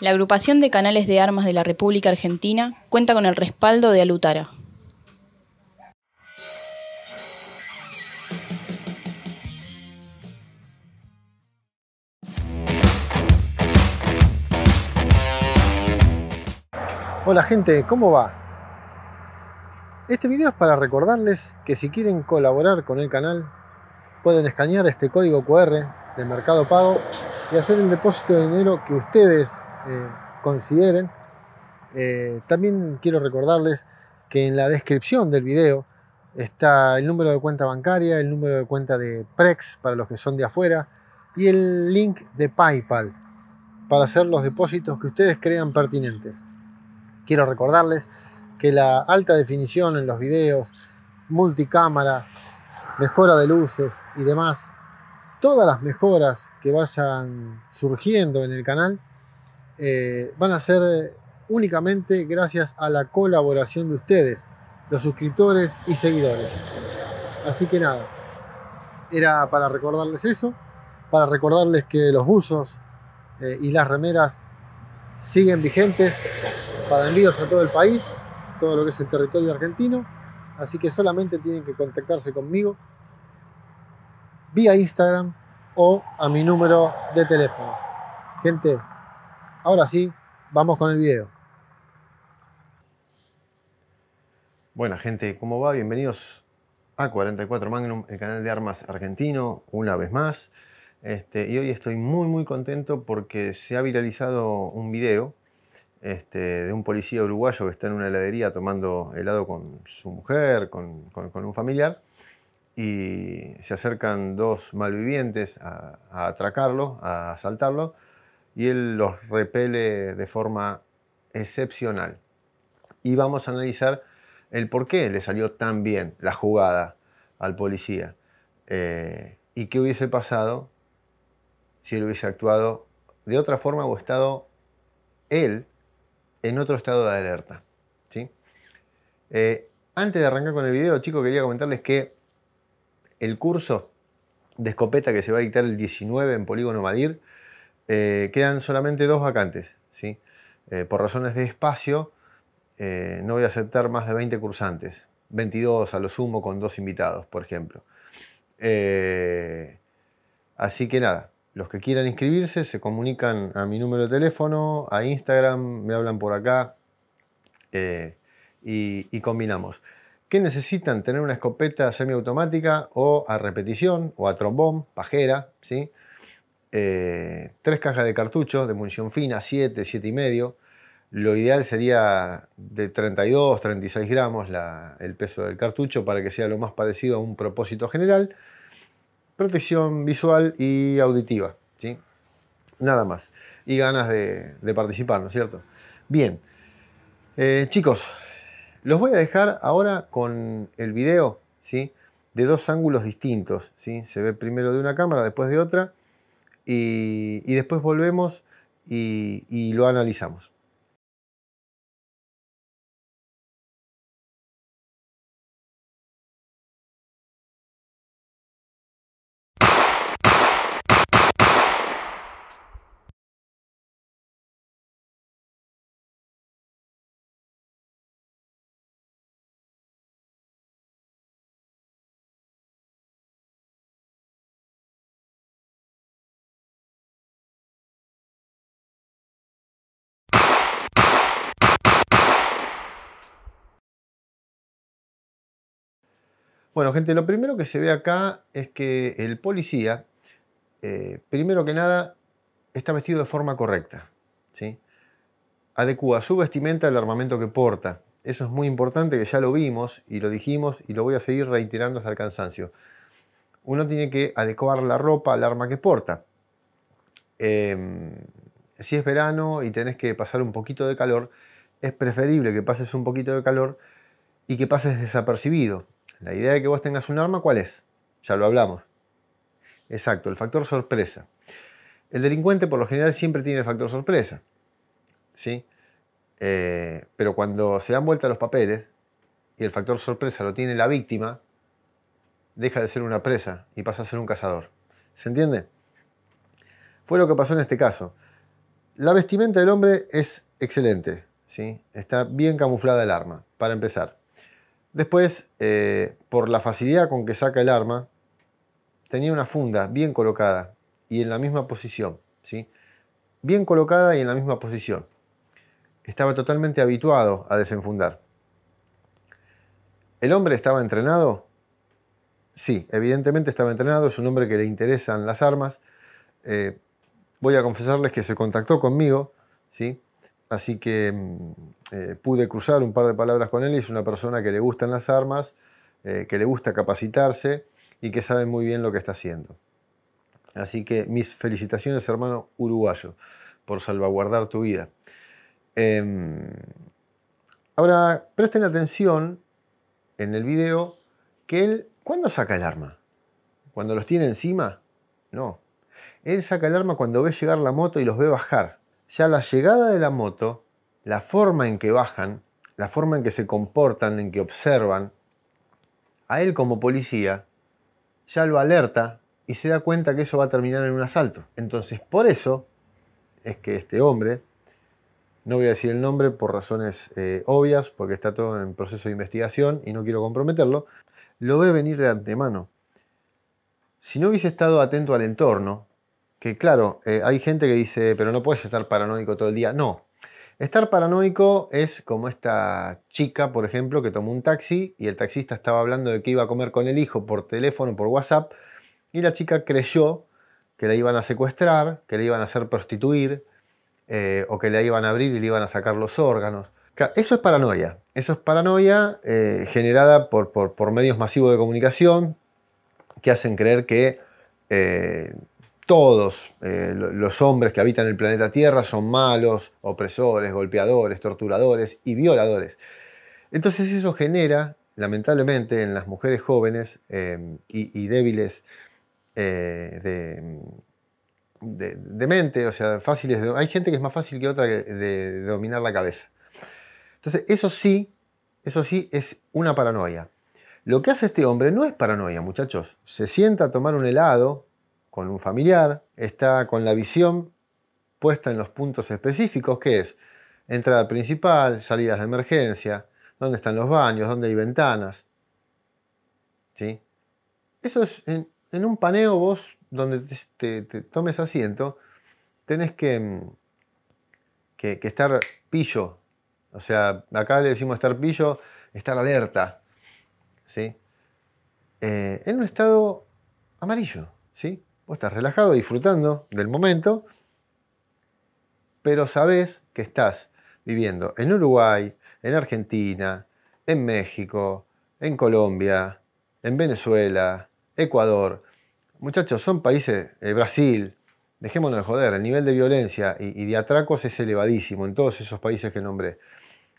La agrupación de canales de armas de la República Argentina cuenta con el respaldo de Alutara. Hola gente, ¿cómo va? Este video es para recordarles que si quieren colaborar con el canal pueden escanear este código QR de Mercado Pago y hacer el depósito de dinero que ustedes eh, consideren. Eh, también quiero recordarles que en la descripción del video está el número de cuenta bancaria, el número de cuenta de Prex para los que son de afuera y el link de PayPal para hacer los depósitos que ustedes crean pertinentes. Quiero recordarles que la alta definición en los videos, multicámara, mejora de luces y demás, todas las mejoras que vayan surgiendo en el canal eh, van a ser eh, únicamente gracias a la colaboración de ustedes, los suscriptores y seguidores. Así que nada, era para recordarles eso, para recordarles que los buzos eh, y las remeras siguen vigentes para envíos a todo el país, todo lo que es el territorio argentino, así que solamente tienen que contactarse conmigo vía Instagram o a mi número de teléfono. Gente, Ahora sí, vamos con el video. Buena gente, ¿cómo va? Bienvenidos a 44 Magnum, el canal de armas argentino, una vez más. Este, y hoy estoy muy muy contento porque se ha viralizado un video este, de un policía uruguayo que está en una heladería tomando helado con su mujer, con, con, un familiar, y se acercan dos malvivientes a atracarlo, a asaltarlo y él los repele de forma excepcional. Y vamos a analizar el por qué le salió tan bien la jugada al policía eh, y qué hubiese pasado si él hubiese actuado de otra forma o estado él en otro estado de alerta. ¿sí? Eh, antes de arrancar con el video, chicos, quería comentarles que el curso de escopeta que se va a dictar el 19 en Polígono Madir eh, quedan solamente dos vacantes. ¿sí? Eh, por razones de espacio, eh, no voy a aceptar más de 20 cursantes. 22 a lo sumo con dos invitados, por ejemplo. así que nada, los que quieran inscribirse se comunican a mi número de teléfono, a Instagram, me hablan por acá y, y, combinamos. ¿Qué necesitan? Tener una escopeta semiautomática o a repetición o a trombón, pajera, ¿sí? Eh, tres cajas de cartuchos de munición fina, 7, 7 y medio. Lo ideal sería de 32, 36 gramos el peso del cartucho para que sea lo más parecido a un propósito general. Protección visual y auditiva, ¿sí? Nada más. Y ganas de, participar, ¿no es cierto? Bien. Eh, chicos, los voy a dejar ahora con el video, ¿sí? De dos ángulos distintos, ¿sí? Se ve primero de una cámara, después de otra y, después volvemos y lo analizamos. Bueno, gente, lo primero que se ve acá es que el policía, eh, primero que nada, está vestido de forma correcta. ¿sí? Adecua su vestimenta al armamento que porta. Eso es muy importante, que ya lo vimos y lo dijimos y lo voy a seguir reiterando hasta el cansancio. Uno tiene que adecuar la ropa al arma que porta. Em, si es verano y tenés que pasar un poquito de calor, es preferible que pases un poquito de calor y que pases desapercibido. La idea de que vos tengas un arma, ¿cuál es? Ya lo hablamos. Exacto, el factor sorpresa. El delincuente por lo general siempre tiene el factor sorpresa. ¿sí? Eh, pero cuando se dan vuelta los papeles y el factor sorpresa lo tiene la víctima, deja de ser una presa y pasa a ser un cazador. ¿Se entiende? Fue lo que pasó en este caso. La vestimenta del hombre es excelente. ¿sí? Está bien camuflada el arma, para empezar. Después, eh, por la facilidad con que saca el arma, tenía una funda bien colocada y en la misma posición. ¿sí? Bien colocada y en la misma posición. Estaba totalmente habituado a desenfundar. ¿El hombre estaba entrenado? Sí, evidentemente estaba entrenado, es un hombre que le interesan las armas. Eh, voy a confesarles que se contactó conmigo, ¿sí? así que mm, eh, pude cruzar un par de palabras con él y es una persona que le gustan las armas, eh, que le gusta capacitarse y que sabe muy bien lo que está haciendo. Así que mis felicitaciones, hermano uruguayo, por salvaguardar tu vida. Em, ahora, presten atención en el video que él, ¿cuándo saca el arma? ¿Cuando los tiene encima? No. Él saca el arma cuando ve llegar la moto y los ve bajar. Ya la llegada de la moto la forma en que bajan, la forma en que se comportan, en que observan, a él como policía ya lo alerta y se da cuenta que eso va a terminar en un asalto. Entonces, por eso es que este hombre, no voy a decir el nombre por razones eh, obvias, porque está todo en proceso de investigación y no quiero comprometerlo, lo ve venir de antemano. Si no hubiese estado atento al entorno, que claro, eh, hay gente que dice, pero no puedes estar paranoico todo el día. No, Estar paranoico es como esta chica, por ejemplo, que tomó un taxi y el taxista estaba hablando de que iba a comer con el hijo por teléfono, por WhatsApp, y la chica creyó que la iban a secuestrar, que la iban a hacer prostituir, eh, o que la iban a abrir y le iban a sacar los órganos. eso es paranoia. Eso es paranoia eh, generada por, medios masivos de comunicación que hacen creer que eh, todos eh, los hombres que habitan el planeta Tierra son malos, opresores, golpeadores, torturadores y violadores. Entonces eso genera, lamentablemente, en las mujeres jóvenes em, y, débiles eh, de, mente, o sea, fáciles de, hay gente que es más fácil que otra de, de dominar la cabeza. Entonces eso sí, eso sí es una paranoia. Lo que hace este hombre no es paranoia, muchachos. Se sienta a tomar un helado con un familiar, está con la visión puesta en los puntos específicos, que es entrada principal, salidas de emergencia, dónde están los baños, dónde hay ventanas. ¿Sí? Eso es en, un paneo vos, donde te, tomes asiento, tenés mm, que, que, estar pillo. O sea, acá le decimos estar pillo, estar alerta. ¿Sí? Eh, en un estado amarillo. ¿Sí? Vos estás relajado, disfrutando del momento, pero sabés que estás viviendo en Uruguay, en Argentina, en México, en Colombia, en Venezuela, Ecuador. Muchachos, son países, eh, Brasil, dejémonos de joder, el nivel de violencia y, de atracos es elevadísimo en todos esos países que nombré,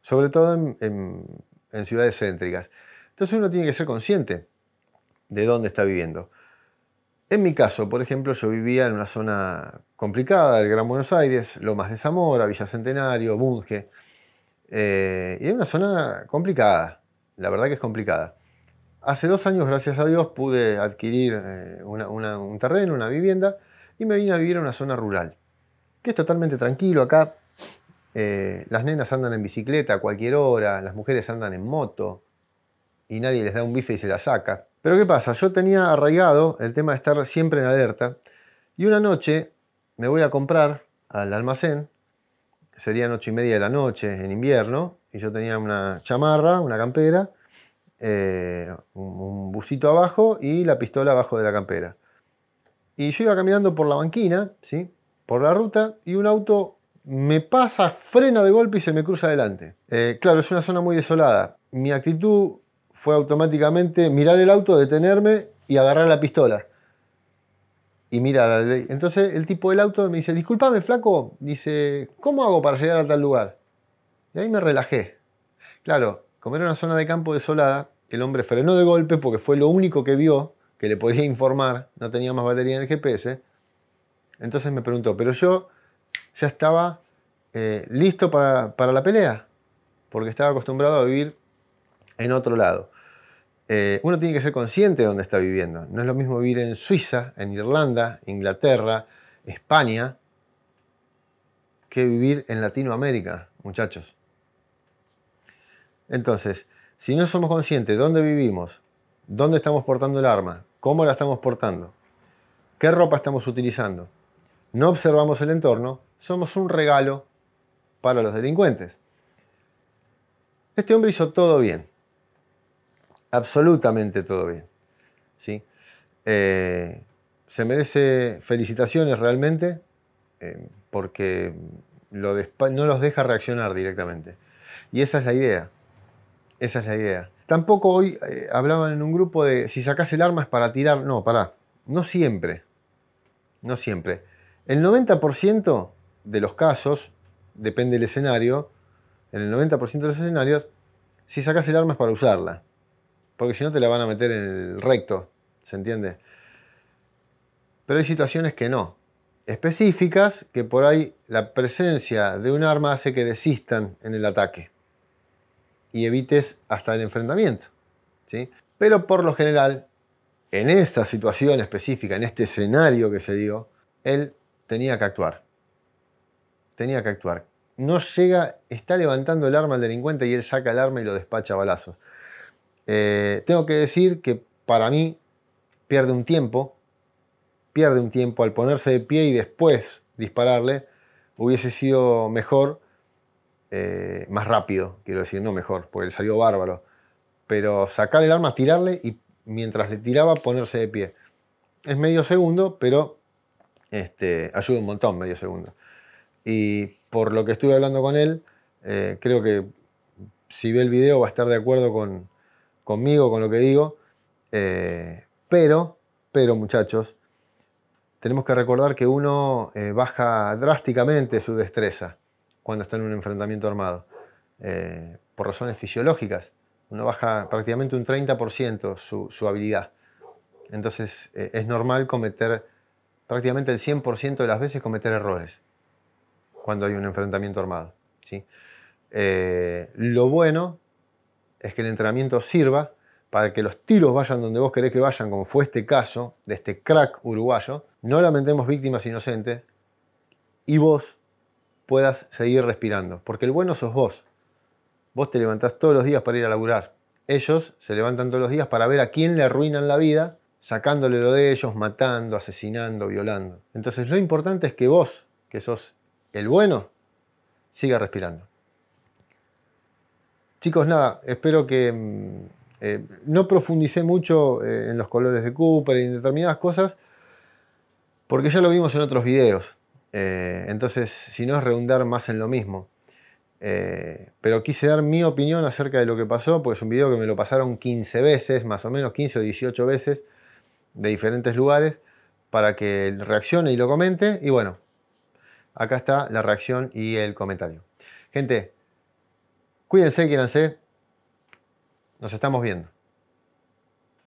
sobre todo en ciudades céntricas. Entonces uno tiene que ser consciente de dónde está viviendo. En mi caso, por ejemplo, yo vivía en una zona complicada del Gran Buenos Aires, Lomas de Zamora, Villa Centenario, Bunge. Eh, y era una zona complicada, la verdad que es complicada. Hace dos años, gracias a Dios, pude adquirir eh, un terreno, una vivienda, y me vine a vivir a una zona rural, que es totalmente tranquilo acá. Eh, las nenas andan en bicicleta a cualquier hora, las mujeres andan en moto, y nadie les da un bife y se la saca. Pero ¿qué pasa? Yo tenía arraigado el tema de estar siempre en alerta y una noche me voy a comprar al almacén, Sería noche y media de la noche en invierno, y yo tenía una chamarra, una campera, eh, un busito abajo y la pistola abajo de la campera. Y yo iba caminando por la banquina, ¿sí? por la ruta, y un auto me pasa, frena de golpe y se me cruza adelante. Eh, claro, es una zona muy desolada. Mi actitud fue automáticamente mirar el auto, detenerme y agarrar la pistola. Y mirar Entonces el tipo del auto me dice, discúlpame flaco, dice, ¿cómo hago para llegar a tal lugar? Y ahí me relajé. Claro, como era una zona de campo desolada, el hombre frenó de golpe porque fue lo único que vio que le podía informar, no tenía más batería en el GPS. Entonces me preguntó, pero yo ya estaba eh, listo para, para la pelea, porque estaba acostumbrado a vivir en otro lado. Eh, uno tiene que ser consciente de dónde está viviendo. No es lo mismo vivir en Suiza, en Irlanda, Inglaterra, España, que vivir en Latinoamérica, muchachos. Entonces, si no somos conscientes de dónde vivimos, dónde estamos portando el arma, cómo la estamos portando, qué ropa estamos utilizando, no observamos el entorno, somos un regalo para los delincuentes. Este hombre hizo todo bien, absolutamente todo bien. ¿sí? Eh, se merece felicitaciones realmente eh, porque no los deja reaccionar directamente. Y esa es la idea. Esa es la idea. Tampoco hoy eh, hablaban en un grupo de si sacas el arma es para tirar. No, pará. No siempre. No siempre. El 90% de los casos, depende del escenario, en el 90% de los escenarios, si sacas el arma es para usarla porque si no te la van a meter en el recto, ¿se entiende? Pero hay situaciones que no, específicas que por ahí la presencia de un arma hace que desistan en el ataque y evites hasta el enfrentamiento. ¿sí? Pero por lo general, en esta situación específica, en este escenario que se dio, él tenía que actuar. Tenía que actuar. No llega, está levantando el arma al delincuente y él saca el arma y lo despacha a balazos. Eh, tengo que decir que para mí pierde un tiempo, pierde un tiempo al ponerse de pie y después dispararle, hubiese sido mejor, eh, más rápido, quiero decir, no mejor, porque salió bárbaro, pero sacar el arma, tirarle y mientras le tiraba ponerse de pie. Es medio segundo, pero este, ayuda un montón medio segundo. Y por lo que estuve hablando con él, eh, creo que si ve el video va a estar de acuerdo con, conmigo, con lo que digo. Eh, pero, pero muchachos, tenemos que recordar que uno eh, baja drásticamente su destreza cuando está en un enfrentamiento armado, eh, por razones fisiológicas. Uno baja prácticamente un 30% su, habilidad. Entonces es normal cometer prácticamente el 100% de las veces cometer errores cuando hay un enfrentamiento armado. ¿sí? lo bueno es que el entrenamiento sirva para que los tiros vayan donde vos querés que vayan, como fue este caso de este crack uruguayo, no lamentemos víctimas inocentes y vos puedas seguir respirando, porque el bueno sos vos. Vos te levantás todos los días para ir a laburar. Ellos se levantan todos los días para ver a quién le arruinan la vida, sacándole lo de ellos, matando, asesinando, violando. Entonces lo importante es que vos, que sos el bueno, siga respirando. Chicos, nada, espero que mm, eh, no profundicé mucho eh, en los colores de Cooper y en determinadas cosas, porque ya lo vimos en otros videos. Eh, entonces, si no es redundar más en lo mismo. pero quise dar mi opinión acerca de lo que pasó, porque es un video que me lo pasaron 15 veces, más o menos 15 o 18 veces, de diferentes lugares, para que reaccione y lo comente. Y bueno, acá está la reacción y el comentario. Gente, Cuídense, quídense. Nos estamos viendo.